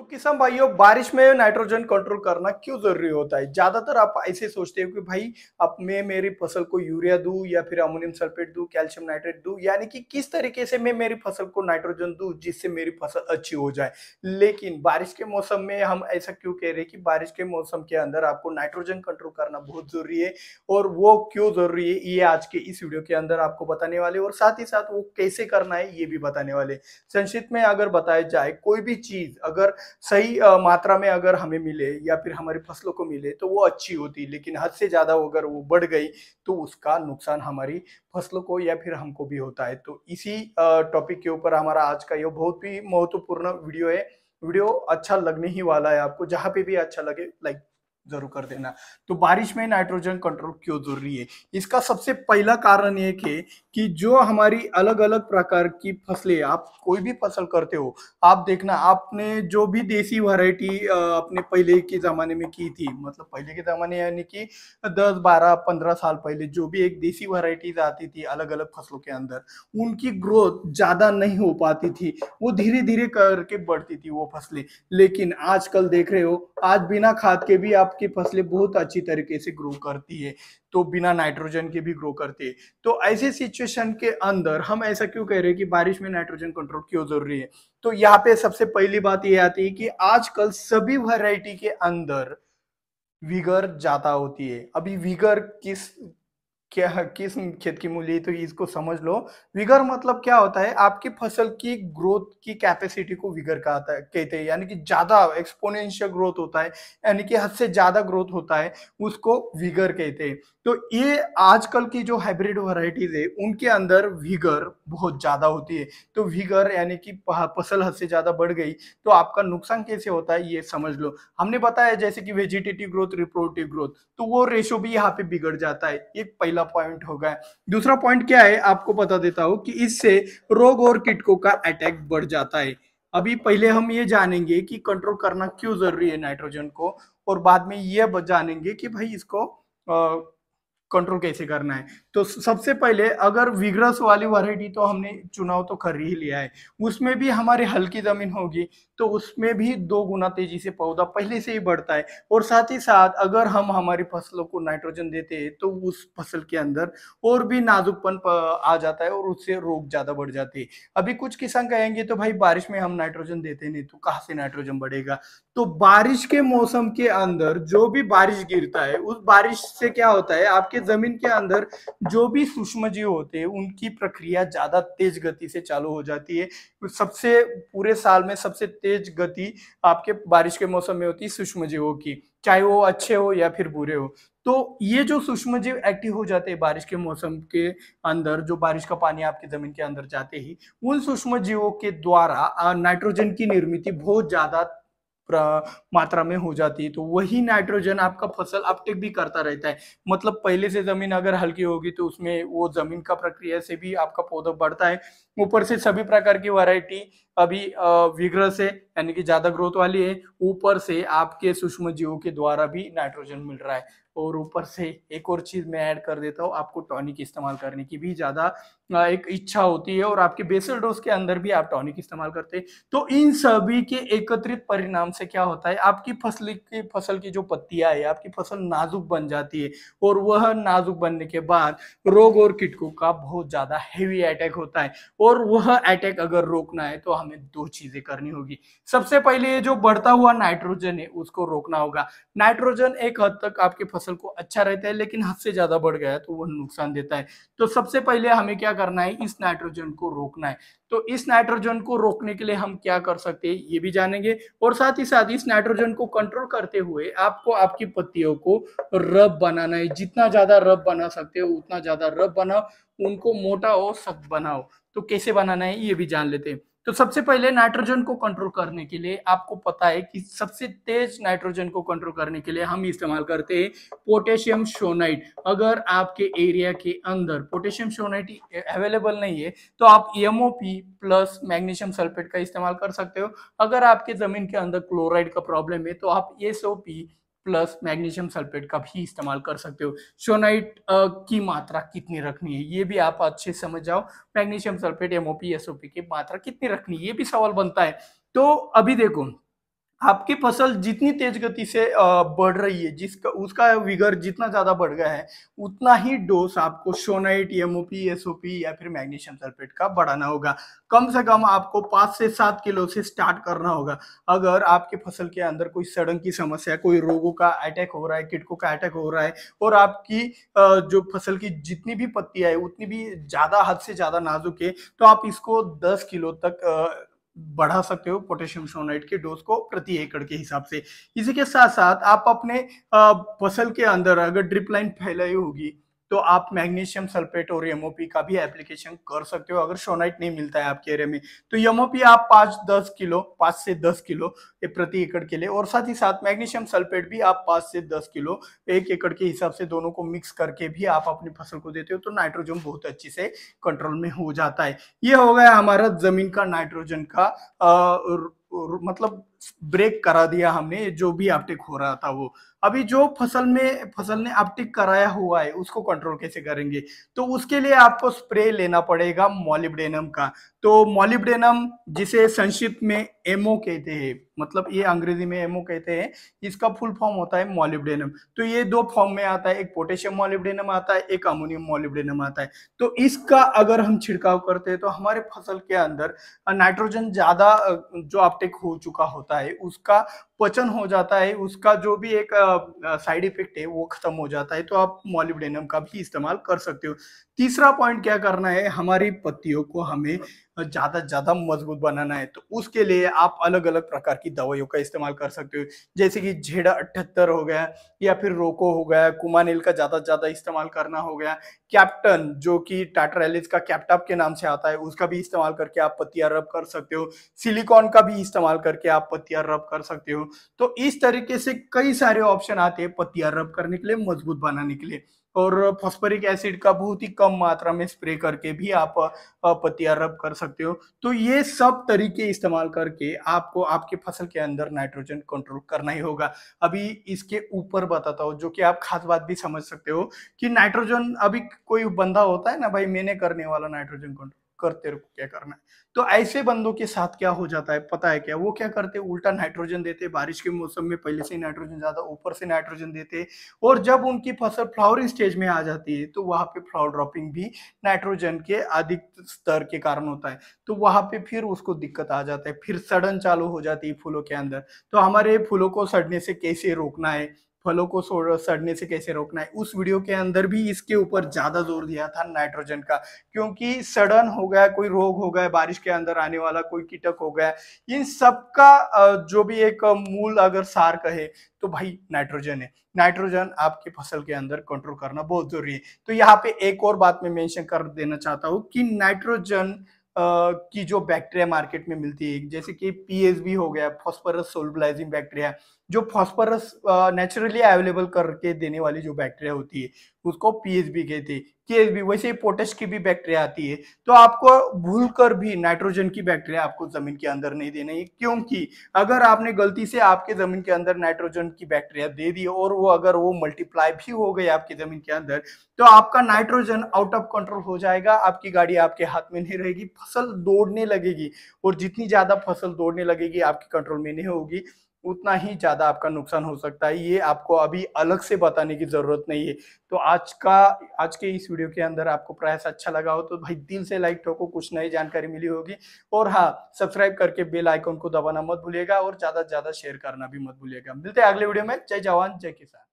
तो किसान भाइयों बारिश में नाइट्रोजन कंट्रोल करना क्यों जरूरी होता है ज्यादातर आप ऐसे सोचते हो कि भाई अब मैं मेरी फसल को यूरिया दू या फिर अमोनियम सल्फेट दू कैल्शियम नाइट्रेट दू यानी कि किस तरीके से मैं मेरी फसल को नाइट्रोजन दू जिससे मेरी फसल अच्छी हो जाए लेकिन बारिश के मौसम में हम ऐसा क्यों कह रहे हैं कि बारिश के मौसम के अंदर आपको नाइट्रोजन कंट्रोल करना बहुत जरूरी है और वो क्यों जरूरी है ये आज के इस वीडियो के अंदर आपको बताने वाले और साथ ही साथ वो कैसे करना है ये भी बताने वाले संक्षिप्त में अगर बताया जाए कोई भी चीज अगर सही मात्रा में अगर हमें मिले या फिर हमारी फसलों को मिले तो वो अच्छी होती लेकिन हद से ज़्यादा अगर वो बढ़ गई तो उसका नुकसान हमारी फसलों को या फिर हमको भी होता है तो इसी टॉपिक के ऊपर हमारा आज का ये बहुत ही महत्वपूर्ण वीडियो है वीडियो अच्छा लगने ही वाला है आपको जहाँ पे भी अच्छा लगे लाइक जरूर कर देना तो बारिश में नाइट्रोजन कंट्रोल क्यों जरूरी है इसका सबसे पहला कारण ये है कि जो हमारी अलग अलग प्रकार की फसलें आप कोई भी फसल करते हो आप देखना आपने जो भी देसी वैरायटी अपने पहले के ज़माने में की थी मतलब पहले के ज़माने यानी कि दस बारह पंद्रह साल पहले जो भी एक देसी वैरायटीज आती थी अलग अलग फसलों के अंदर उनकी ग्रोथ ज़्यादा नहीं हो पाती थी वो धीरे धीरे करके बढ़ती थी वो फसलें लेकिन आजकल देख रहे हो आज बिना खाद के भी आप आपकी फसलें बहुत अच्छी तरीके से ग्रो करती है तो बिना नाइट्रोजन के भी ग्रो करती है तो ऐसे सिचुएशन के अंदर हम ऐसा क्यों कह रहे हैं कि बारिश में नाइट्रोजन कंट्रोल क्यों जरूरी है तो यहाँ पे सबसे पहली बात ये आती है कि आजकल सभी वराइटी के अंदर विगर ज्यादा होती है अभी विगर किस क्या किस खेत की मूली तो इसको समझ लो विगर मतलब क्या होता है आपकी फसल की ग्रोथ की कैपेसिटी को विगर कहता है कहते हैं यानी कि ज्यादा एक्सपोनेंशियल ग्रोथ होता है यानी कि हद से ज्यादा ग्रोथ होता है उसको विगर कहते हैं तो ये आजकल की जो हाइब्रिड वैरायटीज है उनके अंदर विगर बहुत ज्यादा होती है तो विगर यानी कि फसल हद से ज्यादा बढ़ गई तो आपका नुकसान कैसे होता है ये समझ लो हमने बताया जैसे कि वेजिटेटिव ग्रोथ रिप्रोडक्टिव ग्रोथ तो वो रेशो भी यहाँ पे बिगड़ जाता है एक पहला पहला पॉइंट हो गया दूसरा पॉइंट क्या है आपको बता देता हूं कि इससे रोग और किटकों का अटैक बढ़ जाता है अभी पहले हम ये जानेंगे कि कंट्रोल करना क्यों जरूरी है नाइट्रोजन को और बाद में ये जानेंगे कि भाई इसको आ, कंट्रोल कैसे करना है तो सबसे पहले अगर विग्रस वाली वैरायटी तो हमने चुनाव तो कर ही लिया है उसमें भी हमारी हल्की जमीन होगी तो उसमें भी दो गुना तेजी से पौधा पहले से ही बढ़ता है और साथ ही साथ अगर हम हमारी फसलों को नाइट्रोजन देते हैं तो उस फसल के अंदर और भी नाजुकपन आ जाता है और उससे रोग ज़्यादा बढ़ जाते हैं अभी कुछ किसान कहेंगे तो भाई बारिश में हम नाइट्रोजन देते नहीं तो कहाँ से नाइट्रोजन बढ़ेगा तो बारिश के मौसम के अंदर जो भी बारिश गिरता है उस बारिश से क्या होता है आपके जमीन के अंदर जो भी सूक्ष्म जीव होते हैं उनकी प्रक्रिया ज़्यादा तेज गति से चालू हो जाती है सबसे पूरे साल में सबसे तेज तेज गति आपके बारिश के मौसम में होती है सूक्ष्म जीवों की चाहे वो अच्छे हो या फिर बुरे हो तो ये जो सूक्ष्म जीव एक्टिव हो जाते हैं बारिश के मौसम के अंदर जो बारिश का पानी आपकी जमीन के अंदर जाते ही उन सूक्ष्म जीवों के द्वारा नाइट्रोजन की निर्मित बहुत ज्यादा मात्रा में हो जाती है तो वही नाइट्रोजन आपका फसल अपटेक भी करता रहता है मतलब पहले से जमीन अगर हल्की होगी तो उसमें वो जमीन का प्रक्रिया से भी आपका पौधा बढ़ता है ऊपर से सभी प्रकार की वैरायटी अभी विग्रस है यानी कि ज्यादा ग्रोथ वाली है ऊपर से आपके सूक्ष्म जीवों के द्वारा भी नाइट्रोजन मिल रहा है और ऊपर से एक और चीज़ मैं ऐड कर देता हूँ आपको टॉनिक इस्तेमाल करने की भी ज़्यादा एक इच्छा होती है और आपके बेसल डोज के अंदर भी आप टॉनिक इस्तेमाल करते हैं तो इन सभी के एकत्रित परिणाम से क्या होता है आपकी फसल की फसल की जो पत्तियां है आपकी फसल नाजुक बन जाती है और वह नाजुक बनने के बाद रोग और किटकों का बहुत ज़्यादा हैवी अटैक होता है और वह अटैक अगर रोकना है तो हमें दो चीज़ें करनी होगी सबसे पहले जो बढ़ता हुआ नाइट्रोजन है उसको रोकना होगा नाइट्रोजन एक हद तक आपके फसल फसल को अच्छा रहता है लेकिन हद से ज्यादा बढ़ गया तो वह नुकसान देता है तो सबसे पहले हमें क्या करना है इस नाइट्रोजन को रोकना है तो इस नाइट्रोजन को रोकने के लिए हम क्या कर सकते हैं ये भी जानेंगे और साथ ही साथ इस नाइट्रोजन को कंट्रोल करते हुए आपको आपकी पत्तियों को रब बनाना है जितना ज्यादा रब बना सकते हो उतना ज्यादा रब बनाओ उनको मोटा और सख्त बनाओ तो कैसे बनाना है ये भी जान लेते हैं तो सबसे पहले नाइट्रोजन को कंट्रोल करने के लिए आपको पता है कि सबसे तेज नाइट्रोजन को कंट्रोल करने के लिए हम इस्तेमाल करते हैं पोटेशियम शोनाइट अगर आपके एरिया के अंदर पोटेशियम शोनाइट अवेलेबल नहीं है तो आप एम प्लस मैग्नीशियम सल्फेट का इस्तेमाल कर सकते हो अगर आपके जमीन के अंदर क्लोराइड का प्रॉब्लम है तो आप एस प्लस मैग्नीशियम सल्फेट का भी इस्तेमाल कर सकते हो सोनाइट की मात्रा कितनी रखनी है ये भी आप अच्छे समझ जाओ मैग्नीशियम सल्फेट एमओपी एसओपी की मात्रा कितनी रखनी है ये भी सवाल बनता है तो अभी देखो आपकी फसल जितनी तेज गति से बढ़ रही है जिसका उसका विगर जितना ज्यादा बढ़ गया है उतना ही डोज आपको सोनाइट एमओपी एसओपी या फिर मैग्नीशियम सल्फेट का बढ़ाना होगा कम से कम आपको पाँच से सात किलो से स्टार्ट करना होगा अगर आपके फसल के अंदर कोई सड़न की समस्या कोई रोगों का अटैक हो रहा है किटकों का अटैक हो रहा है और आपकी जो फसल की जितनी भी पत्तियां है उतनी भी ज्यादा हद से ज्यादा नाजुक है तो आप इसको दस किलो तक बढ़ा सकते हो पोटेशियम सोनाइट के डोज को प्रति एकड़ के हिसाब से इसी के साथ साथ आप अपने फसल के अंदर अगर ड्रिप लाइन फैलाई होगी तो आप मैग्नीशियम सल्फेट और एमओपी का भी एप्लीकेशन कर सकते हो अगर सोनाइट नहीं मिलता है आपके एरिया में तो एमओपी आप पांच दस किलो पांच से दस किलो प्रति एकड़ के लिए और साथ ही साथ मैग्नीशियम सल्फेट भी आप पाँच से दस किलो एक एकड़ के हिसाब से दोनों को मिक्स करके भी आप अपनी फसल को देते हो तो नाइट्रोजन बहुत अच्छे से कंट्रोल में हो जाता है ये हो गया हमारा जमीन का नाइट्रोजन का आ, र, र, मतलब ब्रेक करा दिया हमने जो भी आपटेक हो रहा था वो अभी जो फसल में फसल ने अपटिक कराया हुआ है उसको कंट्रोल कैसे करेंगे तो उसके लिए आपको स्प्रे लेना पड़ेगा मॉलिब्डेनम का तो मॉलिब्डेनम जिसे संक्षिप्त में एमओ कहते हैं मतलब ये अंग्रेजी में एमओ कहते हैं इसका फुल फॉर्म होता है मॉलिब्डेनम तो ये दो फॉर्म में आता है एक पोटेशियम मॉलिब्डेनम आता है एक अमोनियम मॉलिब्डेनम आता है तो इसका अगर हम छिड़काव करते हैं तो हमारे फसल के अंदर नाइट्रोजन ज्यादा जो अपटेक हो चुका होता है उसका पचन हो जाता है उसका जो भी एक साइड इफेक्ट है वो खत्म हो जाता है तो आप मॉलिब्डेनम का भी इस्तेमाल कर सकते हो तीसरा पॉइंट क्या करना है हमारी पत्तियों को हमें तो ज़्यादा से ज़्यादा मजबूत बनाना है तो उसके लिए आप अलग अलग प्रकार की दवाइयों का इस्तेमाल कर सकते हो जैसे कि झेड़ा अठहत्तर हो गया या फिर रोको हो गया कुमानिल का ज़्यादा से ज़्यादा इस्तेमाल करना हो गया कैप्टन जो कि टाटरेलिस का कैप्टॉप के नाम से आता है उसका भी इस्तेमाल करके आप पतिया रब कर सकते हो सिलिकॉन का भी इस्तेमाल करके आप पतिया रब कर सकते हो तो इस तरीके से कई सारे ऑप्शन आते हैं पतिया रब करने के लिए मजबूत बनाने के लिए और फॉस्फोरिक एसिड का बहुत ही कम मात्रा में स्प्रे करके भी आप पतिया रब कर सकते सकते हो तो ये सब तरीके इस्तेमाल करके आपको आपके फसल के अंदर नाइट्रोजन कंट्रोल करना ही होगा अभी इसके ऊपर बताता हूँ जो कि आप खास बात भी समझ सकते हो कि नाइट्रोजन अभी कोई बंदा होता है ना भाई मैंने करने वाला नाइट्रोजन कंट्रोल कर तेरे को क्या करना है तो ऐसे बंदों के साथ क्या हो जाता है पता है क्या वो क्या करते हैं उल्टा नाइट्रोजन देते हैं बारिश के मौसम में पहले से नाइट्रोजन ज्यादा ऊपर से नाइट्रोजन देते हैं और जब उनकी फसल फ्लावरिंग स्टेज में आ जाती है तो वहां पे फ्लावर ड्रॉपिंग भी नाइट्रोजन के अधिक स्तर के कारण होता है तो वहां पे फिर उसको दिक्कत आ जाता है फिर सड़न चालू हो जाती है फूलों के अंदर तो हमारे फूलों को सड़ने से कैसे रोकना है फलों को सड़ने से कैसे रोकना है उस वीडियो के अंदर भी इसके ऊपर ज्यादा जोर दिया था नाइट्रोजन का क्योंकि सड़न हो गया कोई रोग हो गया बारिश के अंदर आने वाला कोई कीटक हो गया इन सब का जो भी एक मूल अगर सार कहे तो भाई नाइट्रोजन है नाइट्रोजन आपकी फसल के अंदर कंट्रोल करना बहुत जरूरी है तो यहाँ पे एक और बात मैं मेंशन कर देना चाहता हूँ कि नाइट्रोजन की जो बैक्टीरिया मार्केट में मिलती है जैसे कि पीएसबी हो गया फॉस्फरस सोलबलाइजिंग बैक्टीरिया जो फॉस्फरस नेचुरली अवेलेबल करके देने वाली जो बैक्टीरिया होती है उसको पीएसबी कहते हैं भी वैसे ही पोटेश की भी बैक्टीरिया आती है तो आपको भूल कर भी नाइट्रोजन की बैक्टीरिया आपको जमीन के अंदर नहीं देना है क्योंकि अगर आपने गलती से आपके जमीन के अंदर नाइट्रोजन की बैक्टीरिया दे दी और वो अगर वो मल्टीप्लाई भी हो गई आपकी जमीन के अंदर तो आपका नाइट्रोजन आउट ऑफ कंट्रोल हो जाएगा आपकी गाड़ी आपके हाथ में नहीं रहेगी फसल दौड़ने लगेगी और जितनी ज्यादा फसल दौड़ने लगेगी आपके कंट्रोल में नहीं होगी उतना ही ज़्यादा आपका नुकसान हो सकता है ये आपको अभी अलग से बताने की ज़रूरत नहीं है तो आज का आज के इस वीडियो के अंदर आपको प्रयास अच्छा लगा हो तो भाई दिल से लाइक ठोको कुछ नई जानकारी मिली होगी और हाँ सब्सक्राइब करके बेल आइकॉन को दबाना मत भूलिएगा और ज़्यादा से ज़्यादा शेयर करना भी मत भूलिएगा मिलते हैं अगले वीडियो में जय जवान जय किसान